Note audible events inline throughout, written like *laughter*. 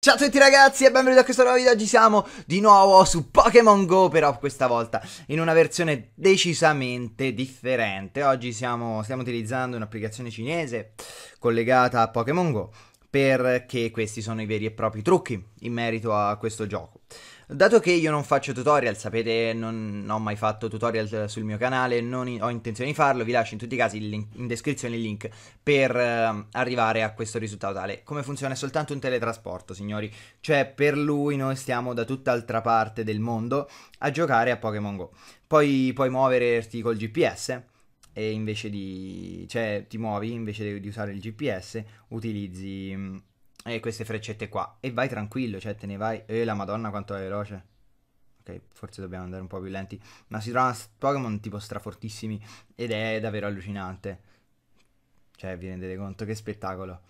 Ciao a tutti ragazzi e benvenuti a questo nuovo video, oggi siamo di nuovo su Pokémon Go però questa volta in una versione decisamente differente Oggi siamo, stiamo utilizzando un'applicazione cinese collegata a Pokémon Go perché questi sono i veri e propri trucchi in merito a questo gioco Dato che io non faccio tutorial, sapete, non, non ho mai fatto tutorial sul mio canale, non in, ho intenzione di farlo, vi lascio in tutti i casi link, in descrizione il link per eh, arrivare a questo risultato tale. Come funziona? È soltanto un teletrasporto, signori. Cioè, per lui noi stiamo da tutt'altra parte del mondo a giocare a Pokémon GO. Poi puoi muoverti col GPS e invece di... cioè ti muovi, invece di, di usare il GPS utilizzi mm, e eh, queste freccette qua. E vai tranquillo, cioè te ne vai. E eh, la madonna quanto è veloce. Ok, forse dobbiamo andare un po' più lenti. Ma si trovano Pokémon tipo strafortissimi. Ed è davvero allucinante. Cioè, vi rendete conto che spettacolo.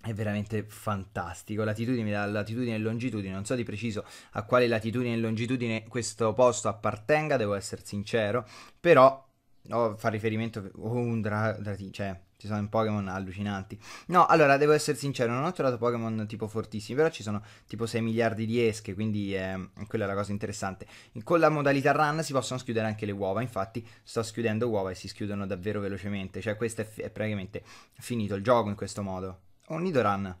È veramente fantastico. Latitudine, la latitudine e longitudine, non so di preciso a quale latitudine e longitudine questo posto appartenga, devo essere sincero, però o fa riferimento o un Dratini, cioè ci sono Pokémon allucinanti. No, allora devo essere sincero, non ho trovato Pokémon tipo fortissimi, però ci sono tipo 6 miliardi di esche, quindi eh, quella è la cosa interessante. Con la modalità run si possono schiudere anche le uova, infatti sto schiudendo uova e si schiudono davvero velocemente, cioè questo è, fi- è praticamente finito il gioco in questo modo. Un Nidoran,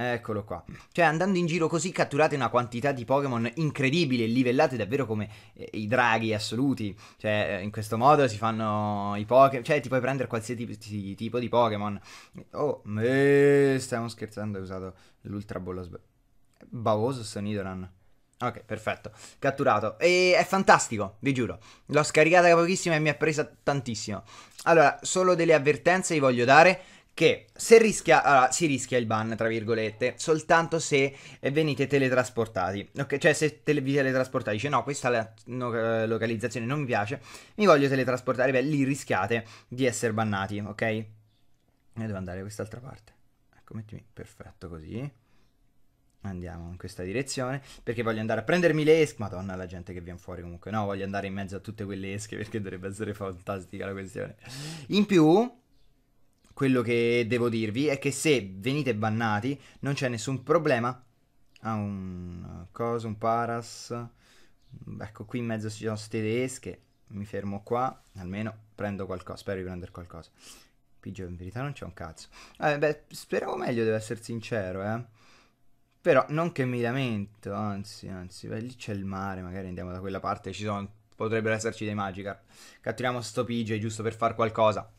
Eccolo qua. Cioè, andando in giro così catturate una quantità di Pokémon incredibile, livellate davvero come eh, i draghi assoluti. Cioè, eh, in questo modo si fanno i Pokémon. Cioè, ti puoi prendere qualsiasi tipo, tipo di Pokémon. Oh, me... stiamo scherzando, ho usato l'ultra bolla sb... Bavoso Sonidoran. Ok, perfetto. Catturato. E è fantastico, vi giuro. L'ho scaricata da pochissimo e mi ha presa tantissimo. Allora, solo delle avvertenze vi voglio dare che se rischia, allora, si rischia il ban, tra virgolette, soltanto se eh, venite teletrasportati. Ok, Cioè, se te- vi teletrasportate, dice no, questa la- no- eh, localizzazione non mi piace, mi voglio teletrasportare, beh, lì rischiate di essere bannati, ok? E devo andare da quest'altra parte. Ecco, mettimi, perfetto, così. Andiamo in questa direzione perché voglio andare a prendermi le esche. Madonna, la gente che viene fuori comunque. No, voglio andare in mezzo a tutte quelle esche *laughs* perché dovrebbe essere fantastica la questione. In più, quello che devo dirvi è che se venite bannati non c'è nessun problema. Ah, un cosa, un paras. Ecco, qui in mezzo ci sono ste tedesche. Mi fermo qua, almeno prendo qualcosa, spero di prendere qualcosa. Pigio in verità non c'è un cazzo. Eh, beh, speravo meglio, devo essere sincero, eh. Però non che mi lamento, anzi, anzi, beh, lì c'è il mare, magari andiamo da quella parte, ci sono, potrebbero esserci dei magica. Catturiamo sto Pidgey giusto per far qualcosa.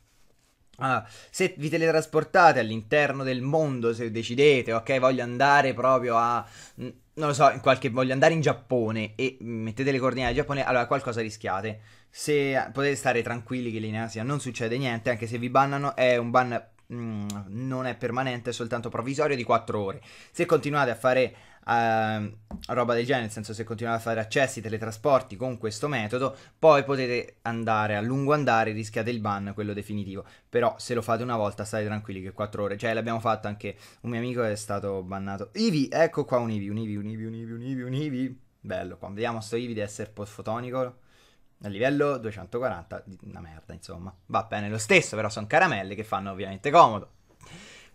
Ah, se vi teletrasportate all'interno del mondo, se decidete, ok, voglio andare proprio a. Non lo so, in qualche, voglio andare in Giappone e mettete le coordinate del Giappone, allora qualcosa rischiate. Se potete stare tranquilli che lì in Asia non succede niente, anche se vi bannano, è un ban. Mm, non è permanente, è soltanto provvisorio di 4 ore. Se continuate a fare eh, roba del genere, nel senso se continuate a fare accessi, teletrasporti con questo metodo, poi potete andare a lungo andare, rischiate il ban, quello definitivo. Però se lo fate una volta state tranquilli che 4 ore, cioè l'abbiamo fatto anche un mio amico è stato bannato. Ivi, ecco qua un Ivi, un Ivi, un Ivi, un Ivi, un Ivi, un Ivi. Bello qua, vediamo sto Ivi di essere post-fotonico. a livello 240, una merda insomma. Va bene lo stesso, però sono caramelle che fanno ovviamente comodo.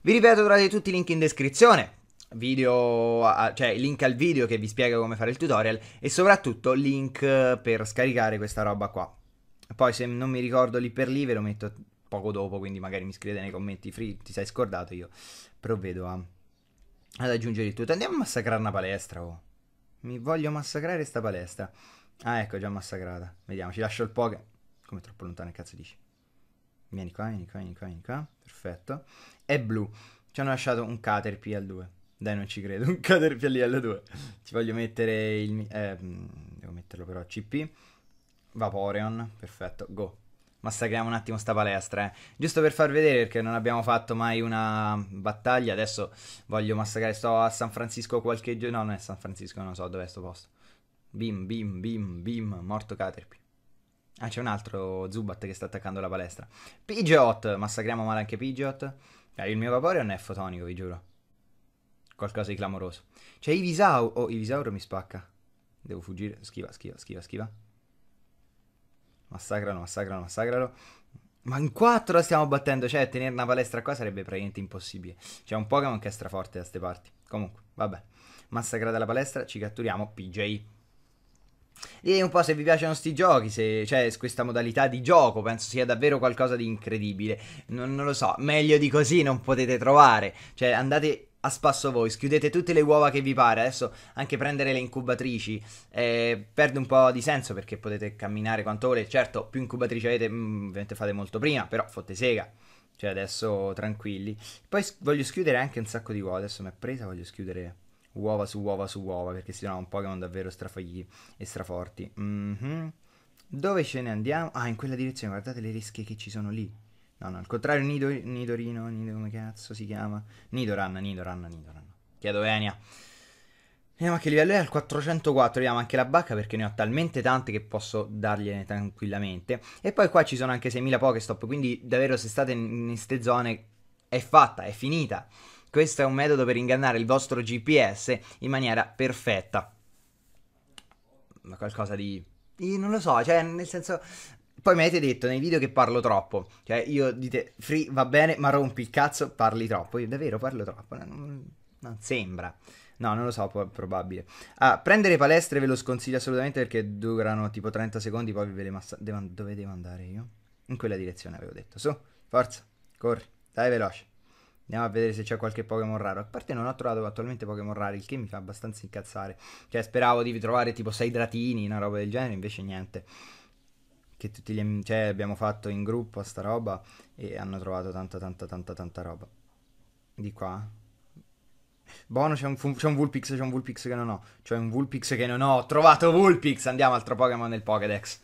Vi ripeto trovate tutti i link in descrizione video, cioè link al video che vi spiega come fare il tutorial e soprattutto link eh, per scaricare questa roba qua. Poi se non mi ricordo lì per lì ve lo metto poco dopo, quindi magari mi scrivete nei commenti free, ti sei scordato, io provvedo a, ad aggiungere il tutto. Andiamo a massacrare una palestra, oh. Mi voglio massacrare sta palestra. Ah, ecco, già massacrata. Vediamo, ci lascio il poke. Come troppo lontano, cazzo dici? Vieni qua, vieni qua, vieni qua, vieni qua. Perfetto. È blu. Ci hanno lasciato un caterpillar 2. Dai, non ci credo. *laughs* Un Caterpillar l 2. Ci voglio mettere il... Eh, mm, devo metterlo però CP. Vaporeon, perfetto, go. Massacriamo un attimo sta palestra, eh. Giusto per far vedere perché non abbiamo fatto mai una battaglia. Adesso voglio massacrare, sto a San Francisco qualche giorno. No, non è San Francisco, non so dove è sto posto. Bim, bim, bim, bim, morto Caterpie. Ah, c'è un altro Zubat che sta attaccando la palestra. Pidgeot, massacriamo male anche Pidgeot. Eh, il mio Vaporeon è fotonico, vi giuro. Qualcosa di clamoroso. C'è cioè, Ivisaur. Oh, Ivisaur mi spacca. Devo fuggire. Schiva, schiva, schiva, schiva. Massacrano, massacrano, massacrano. Ma in 4 la stiamo battendo. Cioè, tenere una palestra qua sarebbe praticamente impossibile. C'è un Pokémon che è straforte da ste parti. Comunque, vabbè. Massacrata la palestra, ci catturiamo PJ. Ditemi un po' se vi piacciono sti giochi, se c'è cioè, questa modalità di gioco, penso sia davvero qualcosa di incredibile. Non, non, lo so, meglio di così non potete trovare. Cioè, andate a spasso voi, schiudete tutte le uova che vi pare, adesso anche prendere le incubatrici eh, perde un po' di senso perché potete camminare quanto volete, certo più incubatrici avete mh, mm, ovviamente fate molto prima, però fotte sega, cioè adesso tranquilli. Poi voglio schiudere anche un sacco di uova, adesso mi è presa, voglio schiudere uova su uova su uova perché si trova un Pokémon davvero strafagli e straforti. Mm-hmm. Dove ce ne andiamo? Ah, in quella direzione, guardate le rischie che ci sono lì. No, no, al contrario, Nido, Nidorino, Nido come cazzo si chiama? Nidoran, Nidoran, Nidoran. Chiedo Venia. Vediamo che livello è, al 404 vediamo anche la bacca perché ne ho talmente tante che posso dargliene tranquillamente. E poi qua ci sono anche 6000 Pokestop, quindi davvero se state in queste zone è fatta, è finita. Questo è un metodo per ingannare il vostro GPS in maniera perfetta. Ma qualcosa di... Io non lo so, cioè nel senso poi mi avete detto nei video che parlo troppo. Cioè, io dite free va bene, ma rompi il cazzo, parli troppo. Io davvero parlo troppo. Non, non sembra. No, non lo so, po- probabile. Ah, prendere palestre ve lo sconsiglio assolutamente perché durano tipo 30 secondi, poi ve le massa... Devo... Dove devo andare io? In quella direzione avevo detto. Su, forza, corri, dai veloce. Andiamo a vedere se c'è qualche Pokémon raro. A parte non ho trovato attualmente Pokémon rari, il che mi fa abbastanza incazzare. Cioè, speravo di trovare tipo 6 dratini, una roba del genere, invece niente che tutti gli amici cioè, abbiamo fatto in gruppo sta roba e hanno trovato tanta tanta tanta tanta roba. Di qua. Buono, c'è un, c'è un Vulpix, c'è un Vulpix che non ho. C'è un Vulpix che non ho. Ho trovato Vulpix! Andiamo, altro Pokémon nel Pokédex.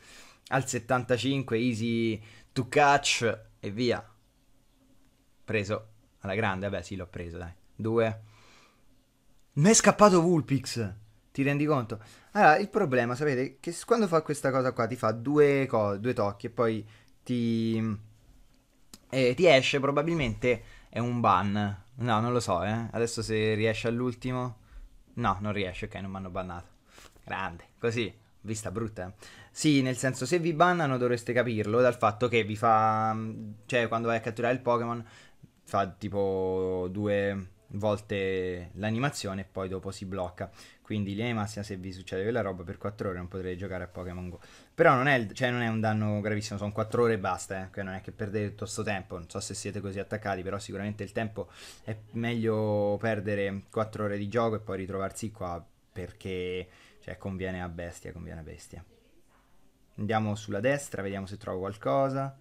Al 75, easy to catch e via. Preso alla grande, vabbè sì l'ho preso dai. Due. Mi è scappato Vulpix! Ti rendi conto? Allora, il problema, sapete, che quando fa questa cosa qua ti fa due, co- due tocchi e poi ti... Eh, ti esce probabilmente è un ban. No, non lo so, eh. Adesso se riesce all'ultimo... No, non riesce, ok, non mi hanno bannato. Grande, così, vista brutta. Eh? Sì, nel senso, se vi bannano dovreste capirlo dal fatto che vi fa... Cioè, quando vai a catturare il Pokémon fa tipo due volte l'animazione e poi dopo si blocca. Quindi linea di massima se vi succede quella roba per 4 ore non potrete giocare a Pokémon Go. Però non è, cioè non è, un danno gravissimo, sono 4 ore e basta, eh. Cioè non è che perdete tutto questo tempo, non so se siete così attaccati, però sicuramente il tempo è meglio perdere 4 ore di gioco e poi ritrovarsi qua perché cioè, conviene a bestia, conviene a bestia. Andiamo sulla destra, vediamo se trovo qualcosa.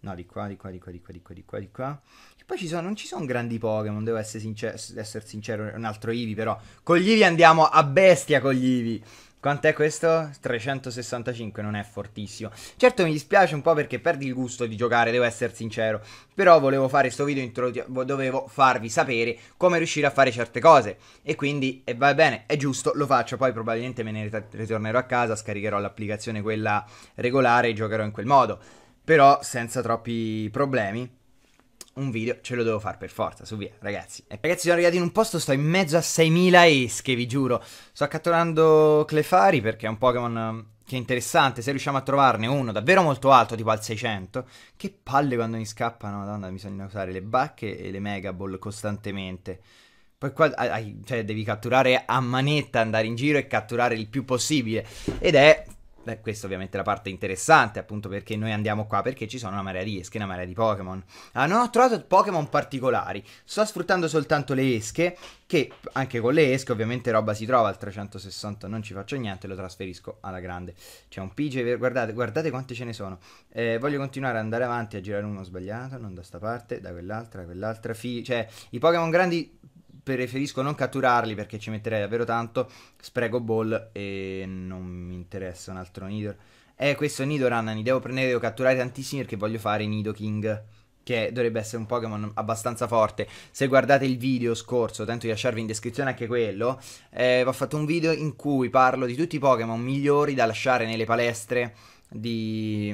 No, di qua, di qua, di qua, di qua, di qua, di qua, di qua. E poi ci sono, non ci sono grandi Pokémon, devo essere sincero, essere sincero, è un altro Eevee però. Con gli Eevee andiamo a bestia con gli Eevee. Quanto è questo? 365, non è fortissimo. Certo mi dispiace un po' perché perdi il gusto di giocare, devo essere sincero. Però volevo fare questo video, intro- dovevo farvi sapere come riuscire a fare certe cose. E quindi, e va bene, è giusto, lo faccio. Poi probabilmente me ne ritornerò a casa, scaricherò l'applicazione quella regolare e giocherò in quel modo però senza troppi problemi. Un video ce lo devo fare per forza, su via, ragazzi. E eh, ragazzi, sono arrivati in un posto, sto in mezzo a 6.000 esche, vi giuro. Sto catturando Clefari perché è un Pokémon ehm, che è interessante, se riusciamo a trovarne uno davvero molto alto, tipo al 600, che palle quando mi scappano, madonna, bisogna usare le bacche e le megaball costantemente. Poi qua cioè, devi catturare a manetta, andare in giro e catturare il più possibile. Ed è beh, questa è ovviamente la parte interessante, appunto perché noi andiamo qua perché ci sono una marea di esche, una marea di Pokémon. Ah, non ho trovato Pokémon particolari, sto sfruttando soltanto le esche, che anche con le esche ovviamente roba si trova al 360, non ci faccio niente, lo trasferisco alla grande. C'è un PJ, guardate, guardate quante ce ne sono. Eh, voglio continuare ad andare avanti a girare uno sbagliato, non da sta parte, da quell'altra, da quell'altra, fi- cioè i Pokémon grandi preferisco non catturarli perché ci metterei davvero tanto. Sprego ball e non mi interessa un altro Nidor. Eh, questo è Nidoran, ne devo prendere, devo catturare tantissimi perché voglio fare Nidoking. Che dovrebbe essere un Pokémon abbastanza forte. Se guardate il video scorso, tento di lasciarvi in descrizione anche quello. Eh, ho fatto un video in cui parlo di tutti i Pokémon migliori da lasciare nelle palestre di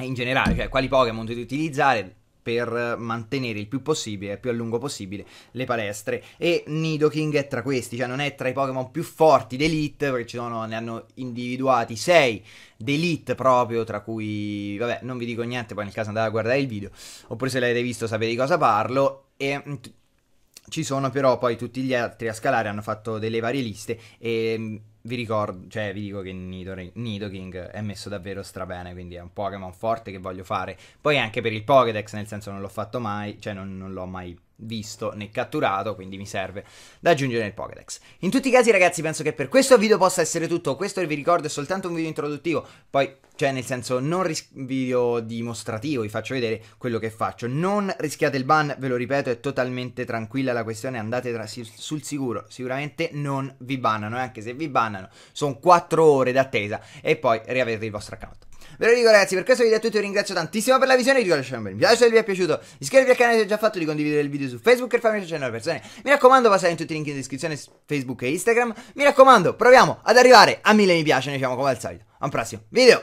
in generale, cioè quali Pokémon dovete utilizzare, per mantenere il più possibile, più a lungo possibile, le palestre. E Nidoking è tra questi, cioè non è tra i Pokémon più forti d'Elite, perché sono, ne hanno individuati 6 d'Elite proprio, tra cui, vabbè, non vi dico niente, poi nel caso andate a guardare il video, oppure se l'avete visto sapete di cosa parlo, e... Mm, ci sono però poi tutti gli altri a scalare, hanno fatto delle varie liste e mm, vi ricordo, cioè vi dico che Nidoking, è messo davvero strabene, quindi è un Pokémon forte che voglio fare. Poi anche per il Pokédex, nel senso non l'ho fatto mai, cioè non, non l'ho mai visto né catturato, quindi mi serve da aggiungere nel Pokédex. In tutti i casi ragazzi penso che per questo video possa essere tutto, questo vi ricordo è soltanto un video introduttivo, poi cioè, nel senso, non ris- video dimostrativo, vi faccio vedere quello che faccio. Non rischiate il ban, ve lo ripeto, è totalmente tranquilla la questione, andate tra- sul sicuro. Sicuramente non vi bannano, e eh, anche se vi bannano, sono 4 ore d'attesa e poi riavete il vostro account. Ve lo dico ragazzi, per questo video è tutto, vi ringrazio tantissimo per la visione, vi dico lasciate un bel mi piace se vi è piaciuto, iscrivetevi al canale se già fatto, di condividere il video su Facebook e farmi piacere alle persone, mi raccomando passate in tutti i link in descrizione, Facebook e Instagram, mi raccomando proviamo ad arrivare a mille mi piace, siamo come al solito, a un prossimo video!